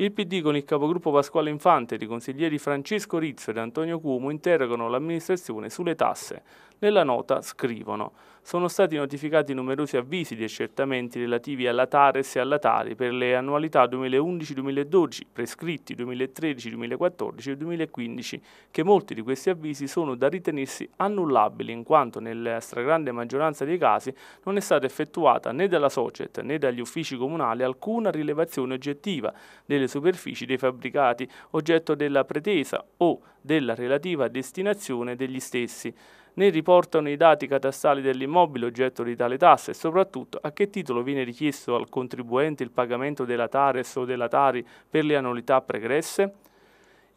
Il PD con il capogruppo Pasquale Infante ed i consiglieri Francesco Rizzo ed Antonio Cumo interrogano l'amministrazione sulle tasse. Nella nota scrivono sono stati notificati numerosi avvisi di accertamenti relativi alla Tares e alla Tari per le annualità 2011-2012, prescritti 2013-2014 e 2015, che molti di questi avvisi sono da ritenersi annullabili in quanto nella stragrande maggioranza dei casi non è stata effettuata né dalla Societ né dagli uffici comunali alcuna rilevazione oggettiva delle superfici dei fabbricati oggetto della pretesa o della relativa destinazione degli stessi ne riportano i dati catastali dell'immobile oggetto di tale tassa e soprattutto a che titolo viene richiesto al contribuente il pagamento della Tares o della Tari per le annualità pregresse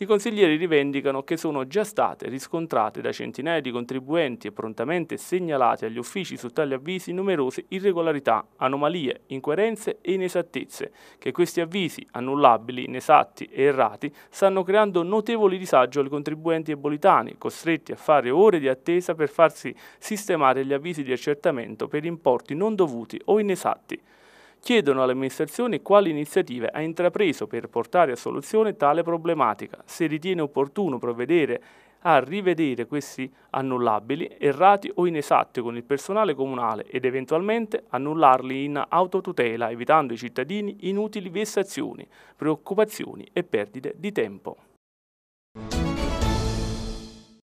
i consiglieri rivendicano che sono già state riscontrate da centinaia di contribuenti e prontamente segnalate agli uffici su tali avvisi numerose irregolarità, anomalie, incoerenze e inesattezze, che questi avvisi, annullabili, inesatti e errati, stanno creando notevoli disagio ai contribuenti ebolitani, costretti a fare ore di attesa per farsi sistemare gli avvisi di accertamento per importi non dovuti o inesatti chiedono all'amministrazione quali iniziative ha intrapreso per portare a soluzione tale problematica, se ritiene opportuno provvedere a rivedere questi annullabili, errati o inesatti con il personale comunale ed eventualmente annullarli in autotutela, evitando ai cittadini inutili vessazioni, preoccupazioni e perdite di tempo.